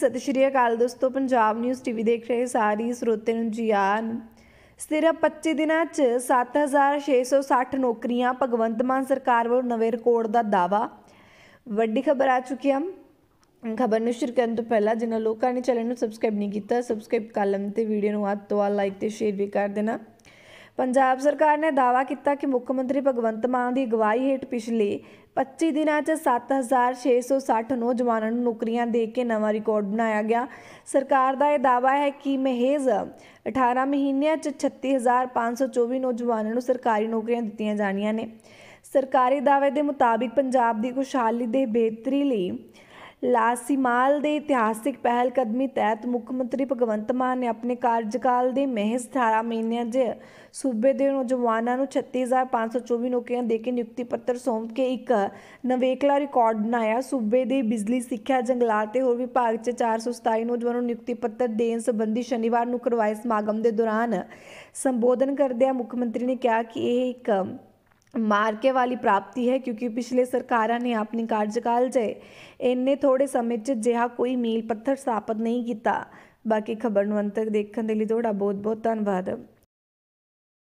ਸਤਿ ਸ਼੍ਰੀ ਅਕਾਲ ਦੋਸਤੋ Punjab news TV ਦੇਖ ਰਹੇ ਸਾਰੀ ਸਰੋਤੇ ਨੂੰ ਜੀ ਆਨ ਸਿਰਫ 25 ਦਿਨਾਂ 'ਚ 7660 ਨੌਕਰੀਆਂ ਭਗਵੰਤ ਮਾਨ ਸਰਕਾਰ ਵੱਲੋਂ ਨਵੇਂ ਰਿਕਾਰਡ ਦਾ ਦਾਵਾ ਵੱਡੀ ਖਬਰ ਆ ਚੁੱਕੀ ਹੈ ਖਬਰ ਨੂੰ ਸ਼ੁਰੂ ਕਰਨ ਤੋਂ ਪਹਿਲਾਂ ਜਿਨ੍ਹਾਂ ਲੋਕਾਂ ਨੇ ਚੈਨਲ ਨੂੰ ਸਬਸਕ੍ਰਾਈਬ ਨਹੀਂ ਕੀਤਾ ਸਬਸਕ੍ਰਾਈਬ ਕਰ ਲੈਣ ਤੇ ਵੀਡੀਓ ਨੂੰ ਵੱਧ ਤੋਂ ਵੱਧ ਲਾਈਕ ਤੇ ਸ਼ੇਅਰ ਵੀ ਕਰ ਦੇਣਾ ਪੰਜਾਬ ਸਰਕਾਰ ਨੇ ਦਾਅਵਾ ਕੀਤਾ ਕਿ ਮੁੱਖ ਮੰਤਰੀ ਭਗਵੰਤ ਮਾਨ ਦੀ ਅਗਵਾਈ ਹੇਠ ਪਿਛਲੇ 25 ਦਿਨਾਂ 'ਚ 7660 ਨੌਜਵਾਨਾਂ ਨੂੰ ਨੌਕਰੀਆਂ ਦੇ ਕੇ ਨਵਾਂ ਰਿਕਾਰਡ ਬਣਾਇਆ ਗਿਆ ਸਰਕਾਰ ਦਾ ਇਹ ਦਾਅਵਾ ਹੈ ਕਿ ਮਹਿਜ਼ 18 ਮਹੀਨਿਆਂ 'ਚ 36524 ਨੌਜਵਾਨਾਂ ਨੂੰ ਸਰਕਾਰੀ ਨੌਕਰੀਆਂ ਦਿੱਤੀਆਂ ਜਾਣੀਆਂ ਨੇ ਸਰਕਾਰੀ ਦਾਅਵੇ ਦੇ ਮੁਤਾਬਿਕ ਪੰਜਾਬ ਦੀ ਖੁਸ਼ਹਾਲੀ ਦੇ ਬਿਹਤਰੀ ਲਈ ਲਾਸੀਮਾਲ ਦੇ ਇਤਿਹਾਸਿਕ ਪਹਿਲ ਕਦਮੀ ਤਹਿਤ ਮੁੱਖ ਮੰਤਰੀ ਭਗਵੰਤ ਮਾਨ ਨੇ ਆਪਣੇ ਕਾਰਜਕਾਲ ਦੇ ਮਹਿਸ 18 ਮਹੀਨਿਆਂ ਦੇ ਸੂਬੇ ਦੇ ਨੌਜਵਾਨਾਂ ਨੂੰ 36524 ਨੌਕਰੀਆਂ ਦੇ ਕੇ ਨਿਯੁਕਤੀ ਪੱਤਰ ਸੌਂਪ ਕੇ ਇੱਕ ਨਵੇਕਲਾ ਰਿਕਾਰਡ ਬਣਾਇਆ ਸੂਬੇ ਦੇ ਬਿਜਲੀ ਸਿੱਖਿਆ ਜੰਗਲਾਤ ਤੇ ਹੋਰ ਵਿਭਾਗ 'ਚ 427 ਨੌਜਵਾਨਾਂ ਨੂੰ ਨਿਯੁਕਤੀ ਪੱਤਰ ਦੇਣ ਸੰਬੰਧੀ ਸ਼ਨੀਵਾਰ ਨੂੰ ਕਰਵਾਏ ਸਮਾਗਮ ਦੇ ਦੌਰਾਨ ਸੰਬੋਧਨ ਕਰਦਿਆਂ ਮੁੱਖ ਮੰਤਰੀ ਨੇ ਕਿਹਾ ਕਿ ਇਹ ਇੱਕ ਮਾਰਕੇ ਵਾਲੀ ਪ੍ਰਾਪਤੀ ਹੈ ਕਿਉਂਕਿ ਪਿਛਲੇ ਸਰਕਾਰਾਂ ਨੇ ਆਪਣੀ ਕਾਰਜਕਾਲ 'ਚ ਇੰਨੇ ਥੋੜੇ ਸਮੇਂ 'ਚ ਜਿਹਾ ਕੋਈ ਮੀਲ ਪੱਥਰ ਸਾਪਤ ਨਹੀਂ ਕੀਤਾ ਬਾਕੀ ਖਬਰ ਨੂੰ ਅੰਤ ਤੱਕ ਦੇਖਣ ਦੇ ਲਈ ਤੁਹਾਡਾ ਬਹੁਤ ਬਹੁਤ ਧੰਨਵਾਦ